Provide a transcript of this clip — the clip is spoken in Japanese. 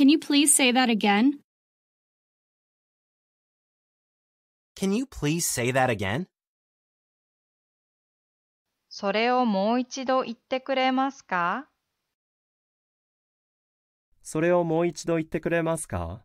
Can you please say that again? Can you please say that again? それをもう一度言ってくれますかそれをもう一度言ってくれますか